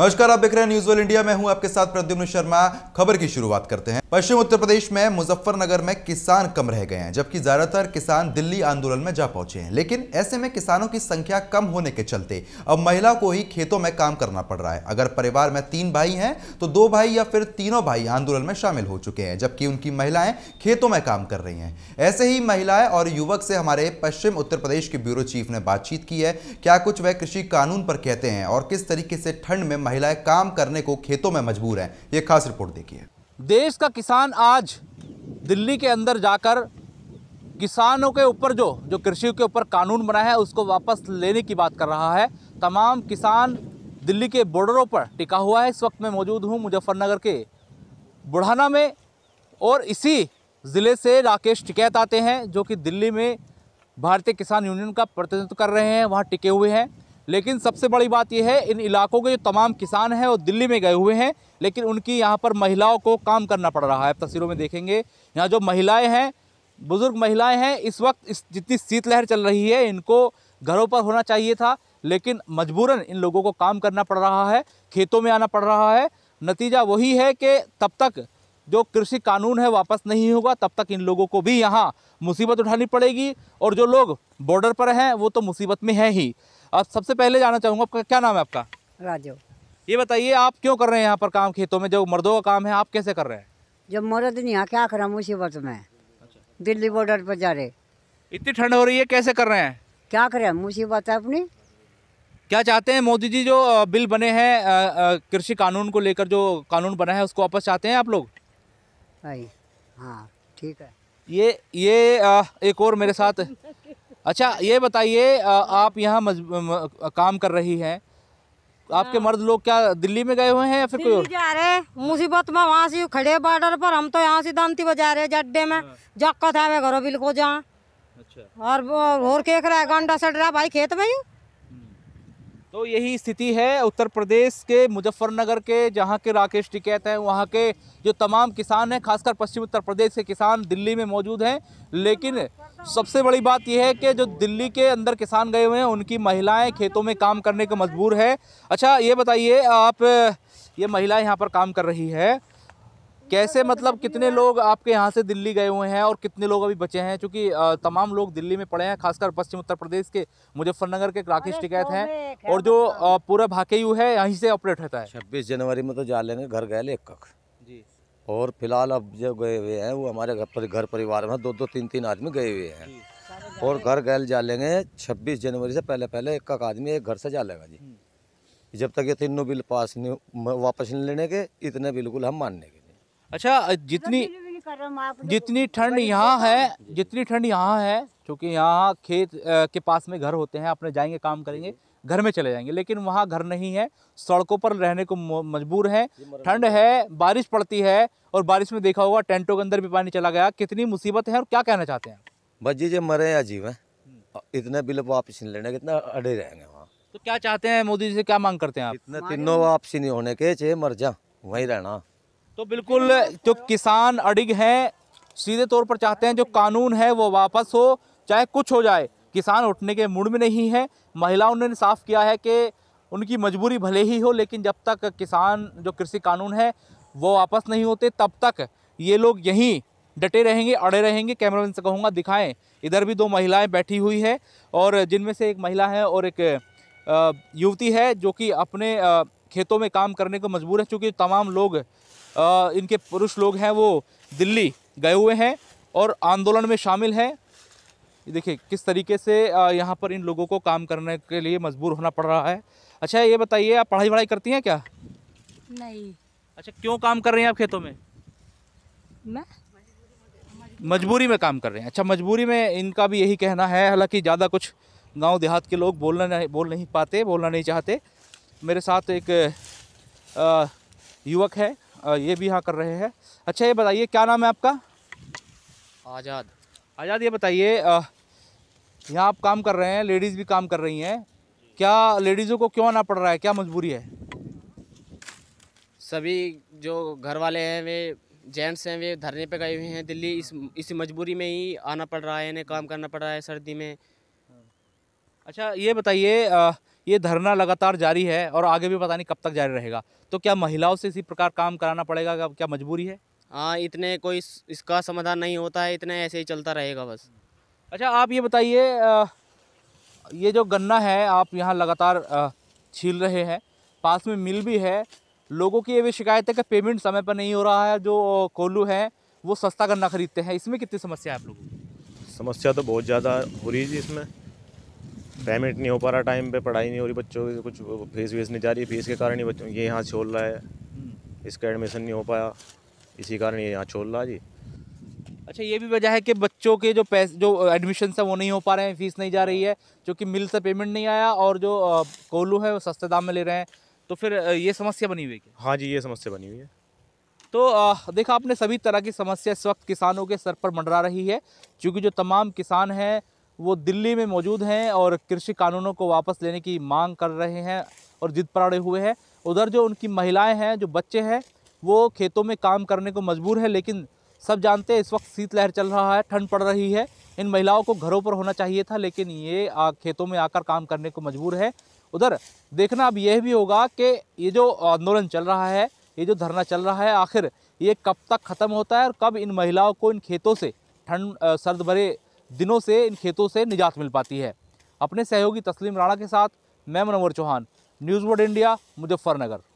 नमस्कार आप देख रहे हैं न्यूज वर्ल्ड इंडिया मैं हूं आपके साथ प्रद्युम्न शर्मा खबर की शुरुआत करते हैं पश्चिम उत्तर प्रदेश में मुजफ्फरनगर में किसान कम रह गए हैं जबकि ज्यादातर किसान दिल्ली आंदोलन में जा पहुंचे हैं लेकिन ऐसे में किसानों की संख्या कम होने के चलते अब महिला को ही खेतों में काम करना पड़ रहा है अगर परिवार में तीन भाई हैं तो दो भाई या फिर तीनों भाई आंदोलन में शामिल हो चुके हैं जबकि उनकी महिलाएं खेतों में काम कर रही हैं ऐसे ही महिलाएं और युवक से हमारे पश्चिम उत्तर प्रदेश के ब्यूरो चीफ ने बातचीत की है क्या कुछ वह कृषि कानून पर कहते हैं और किस तरीके से ठंड में महिलाएं काम करने को खेतों में मजबूर हैं ये खास रिपोर्ट देखिए देश का किसान आज दिल्ली के अंदर जाकर किसानों के ऊपर जो जो कृषि के ऊपर कानून बना है उसको वापस लेने की बात कर रहा है तमाम किसान दिल्ली के बॉर्डरों पर टिका हुआ है इस वक्त मैं मौजूद हूँ मुजफ्फरनगर के बुढ़ाना में और इसी ज़िले से राकेश टिकैत आते हैं जो कि दिल्ली में भारतीय किसान यूनियन का प्रतिनिधित्व कर रहे हैं वहाँ टिके हुए हैं लेकिन सबसे बड़ी बात यह है इन इलाकों के जो तमाम किसान हैं वो दिल्ली में गए हुए हैं लेकिन उनकी यहाँ पर महिलाओं को काम करना पड़ रहा है आप तस्वीरों में देखेंगे यहाँ जो महिलाएँ हैं बुज़ुर्ग महिलाएँ हैं इस वक्त इस जितनी शीतलहर चल रही है इनको घरों पर होना चाहिए था लेकिन मजबूरन इन लोगों को काम करना पड़ रहा है खेतों में आना पड़ रहा है नतीजा वही है कि तब तक जो कृषि कानून है वापस नहीं होगा तब तक इन लोगों को भी यहाँ मुसीबत उठानी पड़ेगी और जो लोग बॉर्डर पर हैं वो तो मुसीबत में हैं ही अब सबसे पहले जाना चाहूँगा आपका क्या नाम है आपका राजू ये बताइए आप क्यों कर रहे हैं यहाँ पर काम खेतों में जो मर्दों का काम है आप कैसे कर रहे हैं जब मर्द नहीं यहाँ क्या कर मुसीबत में अच्छा। दिल्ली बॉर्डर पर जा रहे इतनी ठंड हो रही है कैसे कर रहे हैं क्या करें मुसीबत है अपनी क्या चाहते हैं मोदी जी जो बिल बने हैं कृषि कानून को लेकर जो कानून बना है उसको वापस चाहते हैं आप लोग हाँ ठीक है ये ये आ, एक और मेरे साथ अच्छा ये बताइए आप यहाँ काम कर रही हैं आपके हाँ। मर्द लोग क्या दिल्ली में गए हुए हैं या फिर कोई जा रहे मुसीबत में वहाँ से खड़े बॉर्डर पर हम तो यहाँ से दामती बजा रहे जड्डे में हाँ। जक्का है मैं घरों बिल्कुल जहाँ अच्छा और और के रहा है गांडा सड़ रहा भाई खेत में ही तो यही स्थिति है उत्तर प्रदेश के मुजफ्फरनगर के जहाँ के राकेश टिकैत हैं वहाँ के जो तमाम किसान हैं खासकर पश्चिम उत्तर प्रदेश के किसान दिल्ली में मौजूद हैं लेकिन सबसे बड़ी बात यह है कि जो दिल्ली के अंदर किसान गए हुए हैं उनकी महिलाएं खेतों में काम करने को मजबूर है अच्छा ये बताइए आप ये महिलाएं यहाँ पर काम कर रही है कैसे मतलब कितने लोग आपके यहाँ से दिल्ली गए हुए हैं और कितने लोग अभी बचे हैं क्योंकि तमाम लोग दिल्ली में पड़े हैं खासकर पश्चिम उत्तर प्रदेश के मुजफ्फरनगर के राकेश टिकैत हैं और जो मतलब। पूरा भाकेयू है यहीं से ऑपरेट होता है छब्बीस जनवरी में तो जा लेंगे घर गए ले कख जी और फिलहाल अब जो गए हुए हैं वो हमारे घर पर घर परिवार में दो दो तीन तीन आदमी गए हुए हैं और घर गैल जा लेंगे छब्बीस जनवरी से पहले पहले एक का आदमी एक घर से जा लेगा जी हम्म। जब तक ये तीनों बिल पास नहीं वापस नहीं लेने के इतने बिल्कुल हम मानने के अच्छा जितनी मतलब जितनी ठंड यहाँ है जितनी ठंड यहाँ है क्योंकि यहाँ खेत के पास में घर होते हैं अपने जाएंगे काम करेंगे घर में चले जाएंगे लेकिन वहाँ घर नहीं है सड़कों पर रहने को मजबूर हैं ठंड है बारिश पड़ती है और बारिश में देखा होगा टेंटों के अंदर भी पानी चला गया कितनी मुसीबत है और क्या कहना चाहते हैं भाजी जी मरे या जीवे हम्म। इतने बिल वापसी नहीं लेना कितना अड़े रहेंगे वहाँ तो क्या चाहते हैं मोदी जी से क्या मांग करते हैं आप इतने तीनों वापसी नहीं होने के चाहे मर जा वहीं रहना तो बिल्कुल जो किसान अड़िग हैं सीधे तौर पर चाहते हैं जो कानून है वो वापस हो चाहे कुछ हो जाए किसान उठने के मूड में नहीं है महिलाओं ने साफ किया है कि उनकी मजबूरी भले ही हो लेकिन जब तक किसान जो कृषि कानून है वो वापस नहीं होते तब तक ये लोग यहीं डटे रहेंगे अड़े रहेंगे कैमरामैन से कहूँगा दिखाएं इधर भी दो महिलाएं बैठी हुई है और जिनमें से एक महिला है और एक युवती है जो कि अपने खेतों में काम करने को मजबूर है चूँकि तमाम लोग इनके पुरुष लोग हैं वो दिल्ली गए हुए हैं और आंदोलन में शामिल हैं देखिए किस तरीके से यहाँ पर इन लोगों को काम करने के लिए मजबूर होना पड़ रहा है अच्छा ये बताइए आप पढ़ाई वढ़ाई करती हैं क्या नहीं अच्छा क्यों काम कर रहे हैं आप खेतों में मैं मजबूरी में काम कर रहे हैं अच्छा मजबूरी में इनका भी यही कहना है हालांकि ज़्यादा कुछ गांव देहात के लोग बोलना नहीं बोल नहीं पाते बोलना नहीं चाहते मेरे साथ एक युवक है ये भी यहाँ कर रहे हैं अच्छा ये बताइए क्या नाम है आपका आज़ाद आज़ाद ये बताइए यहाँ आप काम कर रहे हैं लेडीज़ भी काम कर रही हैं क्या लेडीज़ों को क्यों आना पड़ रहा है क्या मजबूरी है सभी जो घर वाले हैं वे जेंट्स हैं वे धरने पे गए हुए हैं दिल्ली इस इस मजबूरी में ही आना पड़ रहा है इन्हें काम करना पड़ रहा है सर्दी में अच्छा ये बताइए ये धरना लगातार जारी है और आगे भी पता नहीं कब तक जारी रहेगा तो क्या महिलाओं से इसी प्रकार काम कराना पड़ेगा क्या मजबूरी है हाँ इतने कोई इसका समाधान नहीं होता है इतने ऐसे ही चलता रहेगा बस अच्छा आप ये बताइए ये जो गन्ना है आप यहाँ लगातार छील रहे हैं पास में मिल भी है लोगों की ये भी शिकायत है कि पेमेंट समय पर नहीं हो रहा है जो कोल्लू हैं वो सस्ता गन्ना खरीदते हैं इसमें कितनी समस्या है आप लोगों की समस्या तो बहुत ज़्यादा हो रही है जी इसमें पेमेंट नहीं हो पा रहा टाइम पे पढ़ाई नहीं हो रही बच्चों की कुछ फीस वीस नहीं जा रही फीस के कारण ही बच्चों ये यहाँ छोड़ रहा है हम्म। इसका एडमिशन नहीं हो पाया इसी कारण ये यहाँ छोड़ रहा जी अच्छा ये भी वजह है कि बच्चों के जो पैसे जो एडमिशन है वो नहीं हो पा रहे हैं फीस नहीं जा रही है जो कि मिल से पेमेंट नहीं आया और जो कोलू है वो सस्ते दाम में ले रहे हैं तो फिर ये समस्या बनी हुई है हाँ जी ये समस्या बनी हुई है तो देखा आपने सभी तरह की समस्या इस वक्त किसानों के सर पर मंडरा रही है क्योंकि जो तमाम किसान हैं वो दिल्ली में मौजूद हैं और कृषि कानूनों को वापस लेने की मांग कर रहे हैं और जिद पर अड़े हुए हैं उधर जो उनकी महिलाएं हैं जो बच्चे हैं वो खेतों में काम करने को मजबूर है लेकिन सब जानते हैं इस वक्त शीतलहर चल रहा है ठंड पड़ रही है इन महिलाओं को घरों पर होना चाहिए था लेकिन ये आ, खेतों में आकर काम करने को मजबूर है उधर देखना अब यह भी होगा कि ये जो आंदोलन चल रहा है ये जो धरना चल रहा है आखिर ये कब तक ख़त्म होता है और कब इन महिलाओं को इन खेतों से ठंड सर्द भरे दिनों से इन खेतों से निजात मिल पाती है अपने सहयोगी तस्लीम राणा के साथ मैं Manowar Chauhan news board India Muzaffarnagar